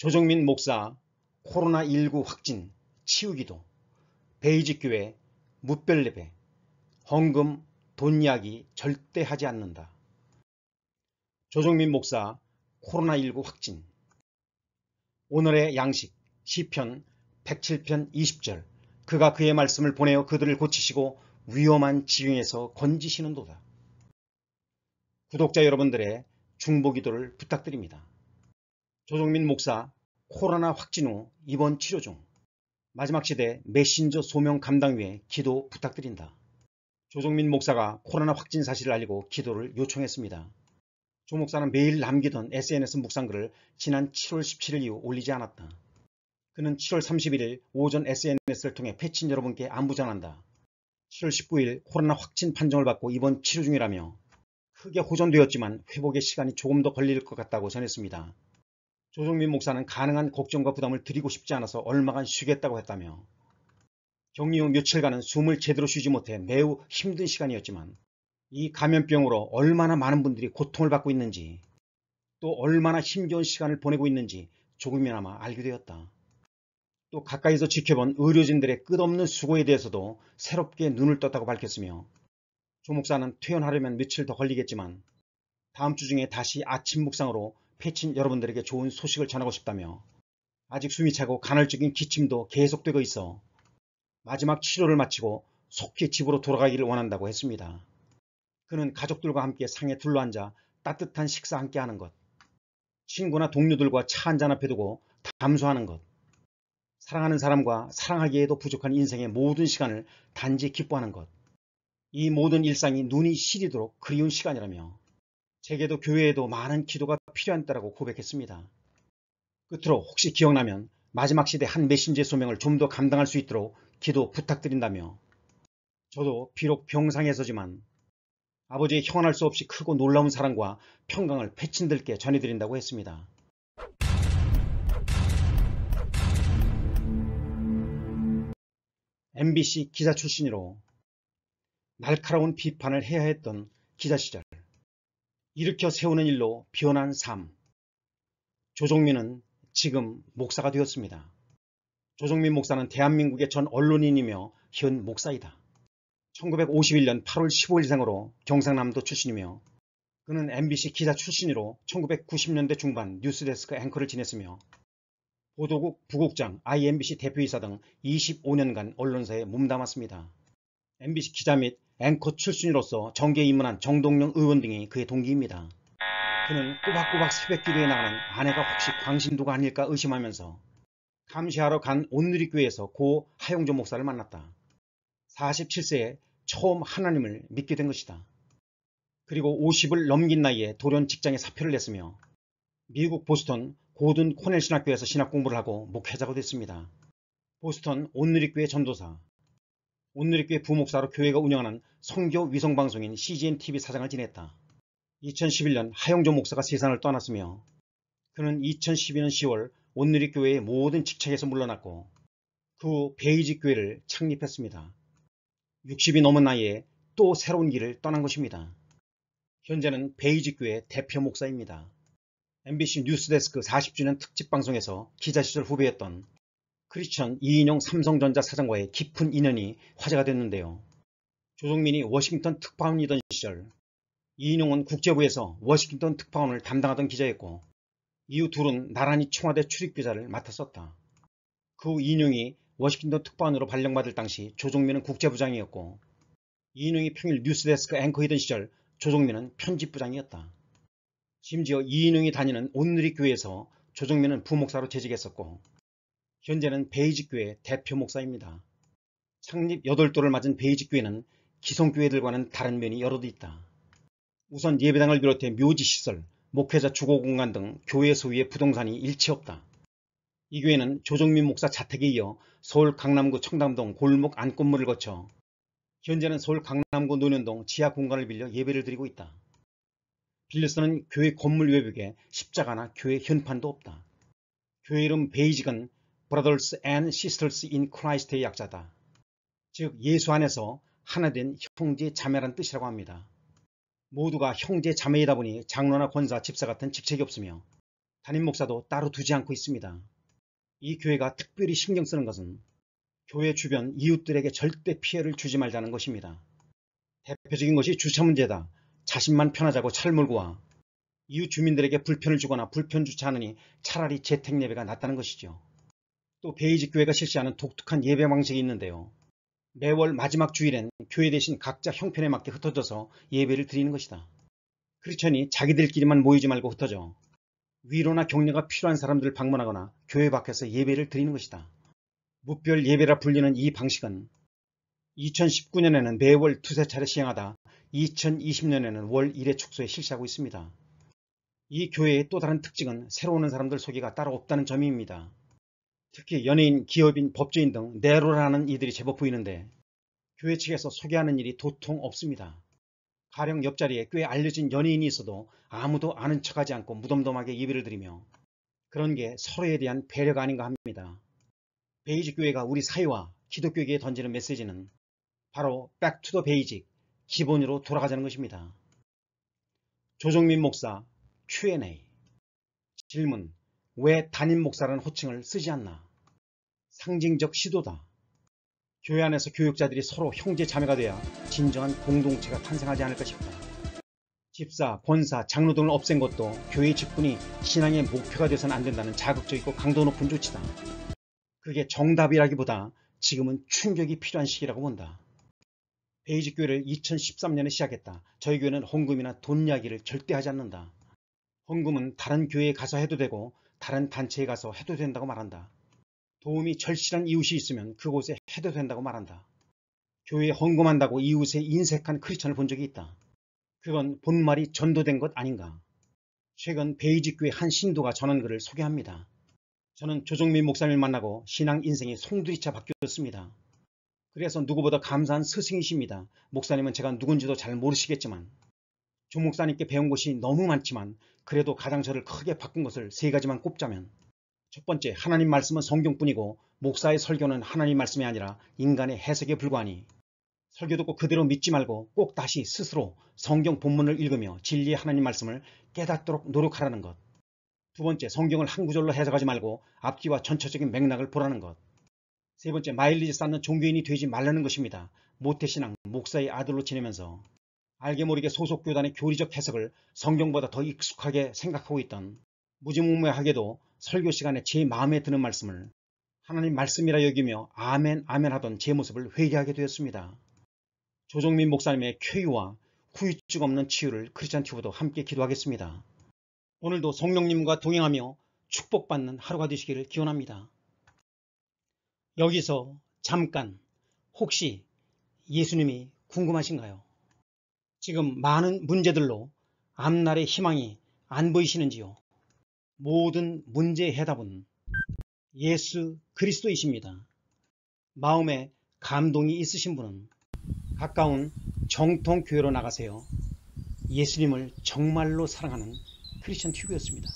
조정민 목사 코로나19 확진 치우기도 베이직 교회 무별 예배 헌금 돈 이야기 절대 하지 않는다. 조정민 목사 코로나19 확진 오늘의 양식 시편 107편 20절 그가 그의 말씀을 보내어 그들을 고치시고 위험한 지경에서 건지시는도다. 구독자 여러분들의 중보기도를 부탁드립니다. 조종민 목사 코로나 확진 후 입원 치료 중 마지막 시대 메신저 소명 감당위에 기도 부탁드린다. 조종민 목사가 코로나 확진 사실을 알리고 기도를 요청했습니다. 조 목사는 매일 남기던 SNS 묵상글을 지난 7월 17일 이후 올리지 않았다. 그는 7월 31일 오전 SNS를 통해 패친 여러분께 안부 전한다. 7월 19일 코로나 확진 판정을 받고 입원 치료 중이라며 크게 호전되었지만 회복의 시간이 조금 더 걸릴 것 같다고 전했습니다. 조종민 목사는 가능한 걱정과 부담을 드리고 싶지 않아서 얼마간 쉬겠다고 했다며 격리 후 며칠간은 숨을 제대로 쉬지 못해 매우 힘든 시간이었지만 이 감염병으로 얼마나 많은 분들이 고통을 받고 있는지 또 얼마나 힘겨운 시간을 보내고 있는지 조금이나마 알게 되었다. 또 가까이서 지켜본 의료진들의 끝없는 수고에 대해서도 새롭게 눈을 떴다고 밝혔으며 조 목사는 퇴원하려면 며칠 더 걸리겠지만 다음 주 중에 다시 아침 묵상으로 패친 여러분들에게 좋은 소식을 전하고 싶다며 아직 숨이 차고 간헐적인 기침도 계속되고 있어 마지막 치료를 마치고 속히 집으로 돌아가기를 원한다고 했습니다. 그는 가족들과 함께 상에 둘러앉아 따뜻한 식사 함께 하는 것, 친구나 동료들과 차 한잔 앞에 두고 담소하는 것, 사랑하는 사람과 사랑하기에도 부족한 인생의 모든 시간을 단지 기뻐하는 것, 이 모든 일상이 눈이 시리도록 그리운 시간이라며 제게도 교회에도 많은 기도가 필요한다라고 고백했습니다. 끝으로 혹시 기억나면 마지막 시대 한 메신지의 소명을 좀 더 감당할 수 있도록 기도 부탁드린다며 저도 비록 병상에서지만 아버지의 형언할 수 없이 크고 놀라운 사랑과 평강을 패친들께 전해드린다고 했습니다. MBC 기자 출신으로 날카로운 비판을 해야 했던 기자 시절 일으켜 세우는 일로 변한 삶. 조종민은 지금 목사가 되었습니다. 조종민 목사는 대한민국의 전 언론인이며 현 목사이다. 1951년 8월 15일 생으로 경상남도 출신이며 그는 MBC 기자 출신으로 1990년대 중반 뉴스데스크 앵커를 지냈으며 보도국 부국장, IMBC 대표이사 등 25년간 언론사에 몸담았습니다. MBC 기자 및 앵커 출신으로서 정계에 입문한 정동영 의원 등이 그의 동기입니다. 그는 꼬박꼬박 새벽기도에 나가는 아내가 혹시 광신도가 아닐까 의심하면서 감시하러 간 온누리교회에서 고 하용조 목사를 만났다. 47세에 처음 하나님을 믿게 된 것이다. 그리고 50을 넘긴 나이에 돌연 직장에 사표를 냈으며 미국 보스턴 고든 코넬 신학교에서 신학 공부를 하고 목회자가 됐습니다. 보스턴 온누리교회 전도사, 온누리교회 부목사로 교회가 운영하는 성교 위성방송인 CGNTV 사장을 지냈다. 2011년 하영조 목사가 세상을 떠났으며 그는 2012년 10월 온누리교회의 모든 직책에서 물러났고 그 후 베이직 교회를 창립했습니다. 60이 넘은 나이에 또 새로운 길을 떠난 것입니다. 현재는 베이직 교회 대표 목사입니다. MBC 뉴스데스크 40주년 특집 방송에서 기자 시절 후배였던 크리스천 이인용 삼성전자 사장과의 깊은 인연이 화제가 됐는데요. 조성민이 워싱턴 특파원이던 시절 이인용은 국제부에서 워싱턴 특파원을 담당하던 기자였고 이후 둘은 나란히 청와대 출입기자를 맡았었다. 그 후 이인용이 워싱턴 특파원으로 발령받을 당시 조종민은 국제부장이었고 이인용이 평일 뉴스데스크 앵커이던 시절 조종민은 편집부장이었다. 심지어 이인용이 다니는 온누리 교회에서 조종민은 부목사로 재직했었고 현재는 베이직교회 대표 목사입니다. 창립 8도를 맞은 베이직교회는 기성교회들과는 다른 면이 여러도 있다. 우선 예배당을 비롯해 묘지시설, 목회자 주거공간 등 교회 소유의 부동산이 일체 없다. 이 교회는 조정민 목사 자택에 이어 서울 강남구 청담동 골목 안건물을 거쳐 현재는 서울 강남구 노년동 지하 공간을 빌려 예배를 드리고 있다. 빌려서는 교회 건물 외벽에 십자가나 교회 현판도 없다. 교회 이름 베이직은 Brothers and Sisters in Christ의 약자다. 즉 예수 안에서 하나 된 형제 자매란 뜻이라고 합니다. 모두가 형제 자매이다 보니 장로나 권사, 집사 같은 직책이 없으며 담임 목사도 따로 두지 않고 있습니다. 이 교회가 특별히 신경 쓰는 것은 교회 주변 이웃들에게 절대 피해를 주지 말자는 것입니다. 대표적인 것이 주차 문제다. 자신만 편하자고 차를 몰고 와. 이웃 주민들에게 불편을 주거나 불편 주차하느니 차라리 재택 예배가 낫다는 것이죠. 또 베이직 교회가 실시하는 독특한 예배 방식이 있는데요. 매월 마지막 주일엔 교회 대신 각자 형편에 맞게 흩어져서 예배를 드리는 것이다. 크리스천이 자기들끼리만 모이지 말고 흩어져 위로나 격려가 필요한 사람들을 방문하거나 교회 밖에서 예배를 드리는 것이다. 무별 예배라 불리는 이 방식은 2019년에는 매월 두세 차례 시행하다 2020년에는 월 1회 축소에 실시하고 있습니다. 이 교회의 또 다른 특징은 새로 오는 사람들 소개가 따로 없다는 점입니다. 특히 연예인, 기업인, 법조인 등 내로라는 이들이 제법 보이는데 교회 측에서 소개하는 일이 도통 없습니다. 가령 옆자리에 꽤 알려진 연예인이 있어도 아무도 아는 척하지 않고 무덤덤하게 예배를 드리며 그런 게 서로에 대한 배려가 아닌가 합니다. 베이직 교회가 우리 사회와 기독교계에 던지는 메시지는 바로 백투더 베이직, 기본으로 돌아가자는 것입니다. 조정민 목사 Q&A 질문 왜 담임 목사라는 호칭을 쓰지 않나? 상징적 시도다. 교회 안에서 교육자들이 서로 형제 자매가 돼야 진정한 공동체가 탄생하지 않을까 싶다. 집사, 권사, 장로 등을 없앤 것도 교회 직분이 신앙의 목표가 돼선안 된다는 자극적이고 강도 높은 조치다. 그게 정답이라기보다 지금은 충격이 필요한 시기라고 본다. 베이직 교회를 2013년에 시작했다. 저희 교회는 헌금이나 돈 이야기를 절대 하지 않는다. 헌금은 다른 교회에 가서 해도 되고 다른 단체에 가서 해도 된다고 말한다. 도움이 절실한 이웃이 있으면 그곳에 해도 된다고 말한다. 교회에 헌금한다고 이웃의 인색한 크리스천을 본 적이 있다. 그건 본말이 전도된 것 아닌가. 최근 베이직교회 한 신도가 전한 글을 소개합니다. 저는 조정민 목사님을 만나고 신앙 인생이 송두리차 바뀌었습니다. 그래서 누구보다 감사한 스승이십니다. 목사님은 제가 누군지도 잘 모르시겠지만 조목사님께 배운 것이 너무 많지만 그래도 가장 저를 크게 바꾼 것을 세 가지만 꼽자면 첫 번째, 하나님 말씀은 성경뿐이고 목사의 설교는 하나님 말씀이 아니라 인간의 해석에 불과하니 설교 듣고 그대로 믿지 말고 꼭 다시 스스로 성경 본문을 읽으며 진리의 하나님 말씀을 깨닫도록 노력하라는 것. 두 번째, 성경을 한 구절로 해석하지 말고 앞뒤와 전체적인 맥락을 보라는 것. 세 번째, 마일리지 쌓는 종교인이 되지 말라는 것입니다. 모태신앙, 목사의 아들로 지내면서 알게 모르게 소속 교단의 교리적 해석을 성경보다 더 익숙하게 생각하고 있던 무지무모하게도 설교 시간에 제 마음에 드는 말씀을 하나님 말씀이라 여기며 아멘 아멘 하던 제 모습을 회개하게 되었습니다. 조종민 목사님의 쾌유와 후유증 없는 치유를 크리스찬 튜브도 함께 기도하겠습니다. 오늘도 성령님과 동행하며 축복받는 하루가 되시기를 기원합니다. 여기서 잠깐 혹시 예수님이 궁금하신가요? 지금 많은 문제들로 앞날의 희망이 안 보이시는지요? 모든 문제의 해답은 예수 그리스도이십니다. 마음에 감동이 있으신 분은 가까운 정통교회로 나가세요. 예수님을 정말로 사랑하는 크리스천 튜브였습니다.